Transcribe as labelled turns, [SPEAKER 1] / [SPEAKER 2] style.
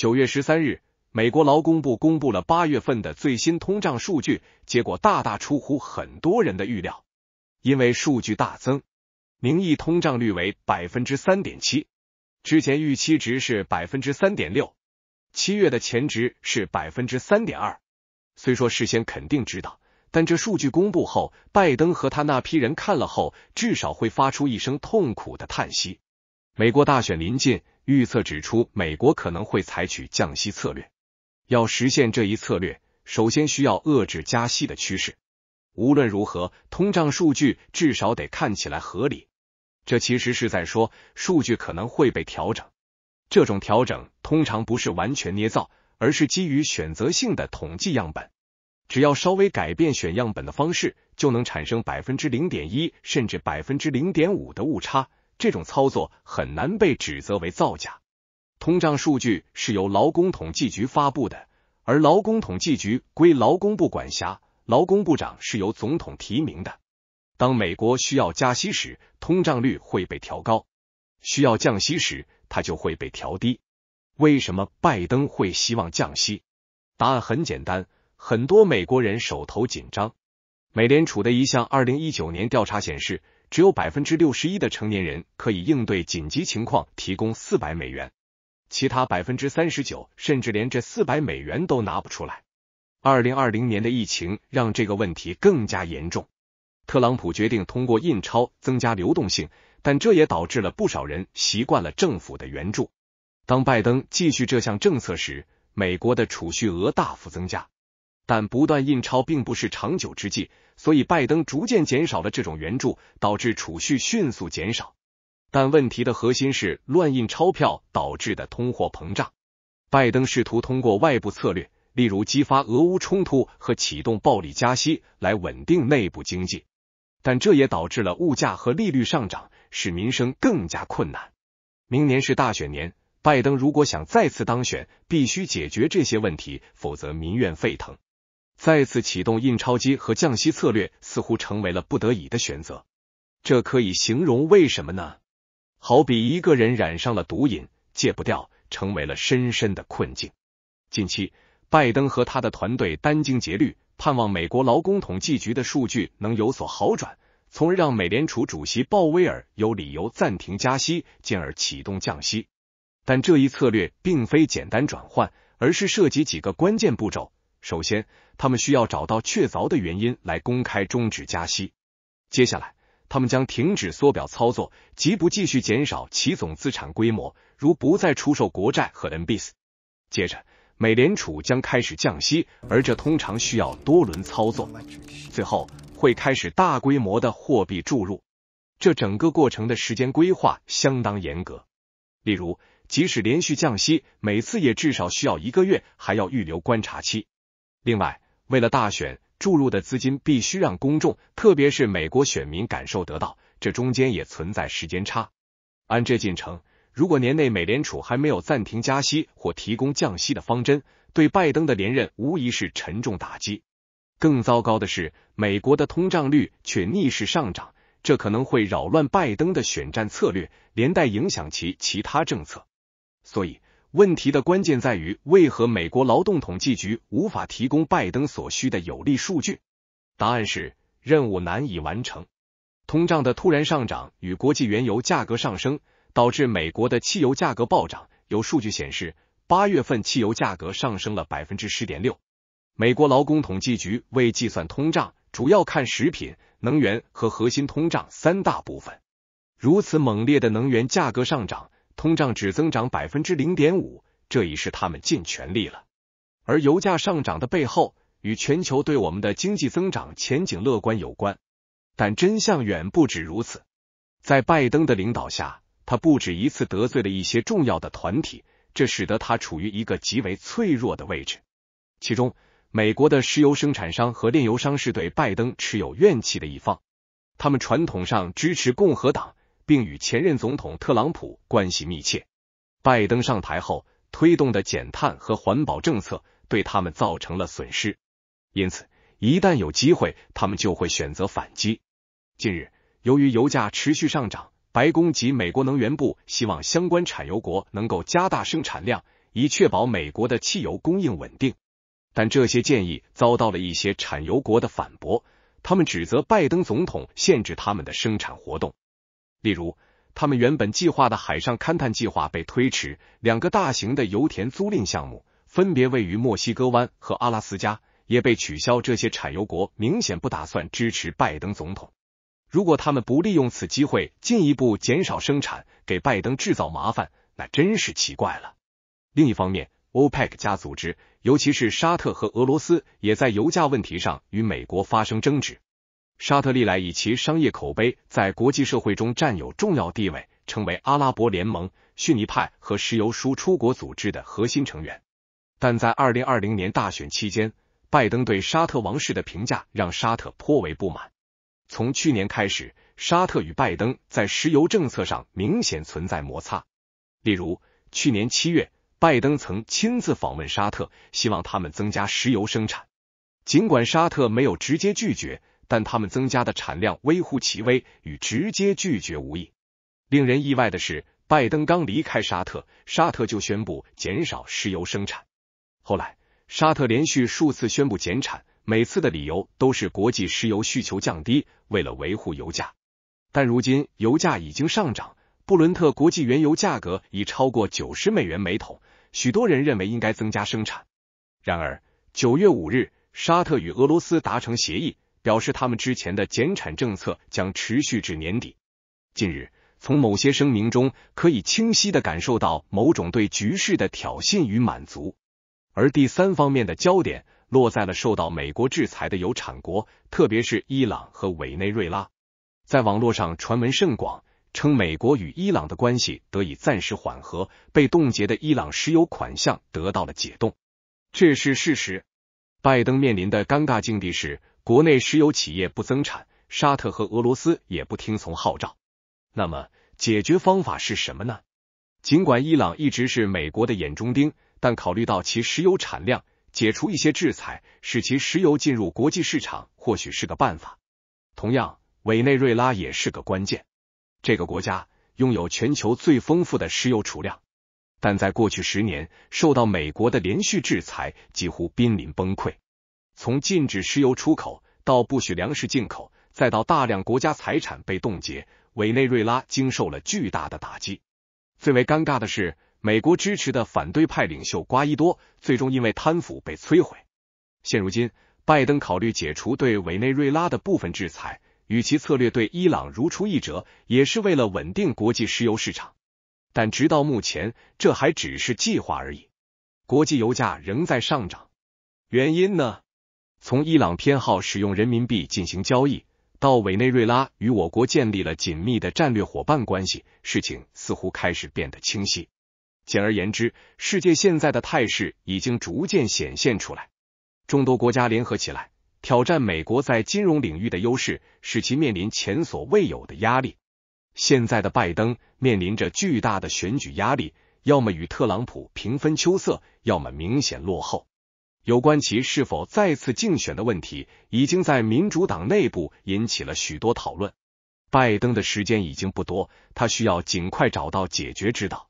[SPEAKER 1] 九月十三日，美国劳工部公布了八月份的最新通胀数据，结果大大出乎很多人的预料，因为数据大增，名义通胀率为百分之三点七，之前预期值是百分之三点六，七月的前值是百分之三点二。虽说事先肯定知道，但这数据公布后，拜登和他那批人看了后，至少会发出一声痛苦的叹息。美国大选临近，预测指出美国可能会采取降息策略。要实现这一策略，首先需要遏制加息的趋势。无论如何，通胀数据至少得看起来合理。这其实是在说，数据可能会被调整。这种调整通常不是完全捏造，而是基于选择性的统计样本。只要稍微改变选样本的方式，就能产生百分之零点一甚至百分之零点五的误差。这种操作很难被指责为造假。通胀数据是由劳工统计局发布的，而劳工统计局归劳工部管辖，劳工部长是由总统提名的。当美国需要加息时，通胀率会被调高；需要降息时，它就会被调低。为什么拜登会希望降息？答案很简单，很多美国人手头紧张。美联储的一项二零一九年调查显示，只有百分之六十一的成年人可以应对紧急情况提供四百美元，其他百分之三十九甚至连这四百美元都拿不出来。二零二零年的疫情让这个问题更加严重。特朗普决定通过印钞增加流动性，但这也导致了不少人习惯了政府的援助。当拜登继续这项政策时，美国的储蓄额大幅增加。但不断印钞并不是长久之计，所以拜登逐渐减少了这种援助，导致储蓄迅速减少。但问题的核心是乱印钞票导致的通货膨胀。拜登试图通过外部策略，例如激发俄乌冲突和启动暴力加息，来稳定内部经济，但这也导致了物价和利率上涨，使民生更加困难。明年是大选年，拜登如果想再次当选，必须解决这些问题，否则民怨沸腾。再次启动印钞机和降息策略似乎成为了不得已的选择，这可以形容为什么呢？好比一个人染上了毒瘾，戒不掉，成为了深深的困境。近期，拜登和他的团队殚精竭虑，盼望美国劳工统计局的数据能有所好转，从而让美联储主席鲍威尔有理由暂停加息，进而启动降息。但这一策略并非简单转换，而是涉及几个关键步骤。首先，他们需要找到确凿的原因来公开终止加息。接下来，他们将停止缩表操作，即不继续减少其总资产规模，如不再出售国债和 NBS。接着，美联储将开始降息，而这通常需要多轮操作。最后，会开始大规模的货币注入。这整个过程的时间规划相当严格。例如，即使连续降息，每次也至少需要一个月，还要预留观察期。另外，为了大选注入的资金必须让公众，特别是美国选民感受得到，这中间也存在时间差。按这进程，如果年内美联储还没有暂停加息或提供降息的方针，对拜登的连任无疑是沉重打击。更糟糕的是，美国的通胀率却逆势上涨，这可能会扰乱拜登的选战策略，连带影响其其他政策。所以。问题的关键在于，为何美国劳动统计局无法提供拜登所需的有力数据？答案是任务难以完成。通胀的突然上涨与国际原油价格上升导致美国的汽油价格暴涨。有数据显示，八月份汽油价格上升了百分之十点六。美国劳工统计局为计算通胀，主要看食品、能源和核心通胀三大部分。如此猛烈的能源价格上涨。通胀只增长百分之零点五，这已是他们尽全力了。而油价上涨的背后，与全球对我们的经济增长前景乐观有关。但真相远不止如此。在拜登的领导下，他不止一次得罪了一些重要的团体，这使得他处于一个极为脆弱的位置。其中，美国的石油生产商和炼油商是对拜登持有怨气的一方。他们传统上支持共和党。并与前任总统特朗普关系密切，拜登上台后推动的减碳和环保政策对他们造成了损失，因此一旦有机会，他们就会选择反击。近日，由于油价持续上涨，白宫及美国能源部希望相关产油国能够加大生产量，以确保美国的汽油供应稳定。但这些建议遭到了一些产油国的反驳，他们指责拜登总统限制他们的生产活动。例如，他们原本计划的海上勘探计划被推迟，两个大型的油田租赁项目分别位于墨西哥湾和阿拉斯加也被取消。这些产油国明显不打算支持拜登总统。如果他们不利用此机会进一步减少生产，给拜登制造麻烦，那真是奇怪了。另一方面，OPEC 加组织，尤其是沙特和俄罗斯，也在油价问题上与美国发生争执。沙特历来以其商业口碑在国际社会中占有重要地位，成为阿拉伯联盟、逊尼派和石油输出国组织的核心成员。但在二零二零年大选期间，拜登对沙特王室的评价让沙特颇为不满。从去年开始，沙特与拜登在石油政策上明显存在摩擦。例如，去年七月，拜登曾亲自访问沙特，希望他们增加石油生产。尽管沙特没有直接拒绝。但他们增加的产量微乎其微，与直接拒绝无异。令人意外的是，拜登刚离开沙特，沙特就宣布减少石油生产。后来，沙特连续数次宣布减产，每次的理由都是国际石油需求降低，为了维护油价。但如今油价已经上涨，布伦特国际原油价格已超过九十美元每桶，许多人认为应该增加生产。然而，九月五日，沙特与俄罗斯达成协议。表示他们之前的减产政策将持续至年底。近日，从某些声明中可以清晰的感受到某种对局势的挑衅与满足。而第三方面的焦点落在了受到美国制裁的油产国，特别是伊朗和委内瑞拉。在网络上传闻甚广，称美国与伊朗的关系得以暂时缓和，被冻结的伊朗石油款项得到了解冻。这是事实。拜登面临的尴尬境地是。国内石油企业不增产，沙特和俄罗斯也不听从号召。那么，解决方法是什么呢？尽管伊朗一直是美国的眼中钉，但考虑到其石油产量，解除一些制裁，使其石油进入国际市场，或许是个办法。同样，委内瑞拉也是个关键。这个国家拥有全球最丰富的石油储量，但在过去十年受到美国的连续制裁，几乎濒临崩溃。从禁止石油出口到不许粮食进口，再到大量国家财产被冻结，委内瑞拉经受了巨大的打击。最为尴尬的是，美国支持的反对派领袖瓜伊多最终因为贪腐被摧毁。现如今，拜登考虑解除对委内瑞拉的部分制裁，与其策略对伊朗如出一辙，也是为了稳定国际石油市场。但直到目前，这还只是计划而已。国际油价仍在上涨，原因呢？从伊朗偏好使用人民币进行交易，到委内瑞拉与我国建立了紧密的战略伙伴关系，事情似乎开始变得清晰。简而言之，世界现在的态势已经逐渐显现出来。众多国家联合起来挑战美国在金融领域的优势，使其面临前所未有的压力。现在的拜登面临着巨大的选举压力，要么与特朗普平分秋色，要么明显落后。有关其是否再次竞选的问题，已经在民主党内部引起了许多讨论。拜登的时间已经不多，他需要尽快找到解决之道。